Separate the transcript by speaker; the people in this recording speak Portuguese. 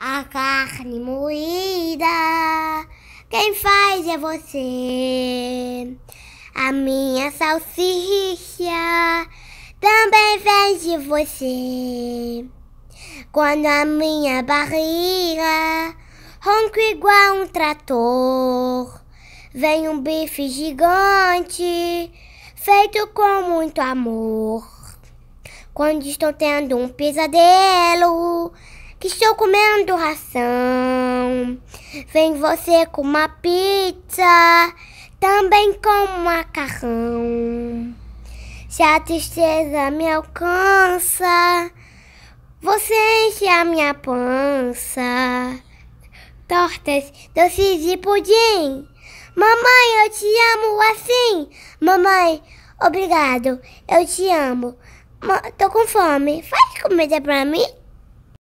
Speaker 1: a carne moída. Quem faz é você. A minha salsicha também vem de você. Quando a minha barriga ronca igual um trator, vem um bife gigante feito com muito amor. Quando estou tendo um pesadelo, que estou comendo ração. Vem você com uma pizza, também com um macarrão. Se a tristeza me alcança, você enche a minha pança. Tortas, doces e pudim. Mamãe, eu te amo assim. Mamãe, obrigado, eu te amo. tô com fome, faz comida pra mim.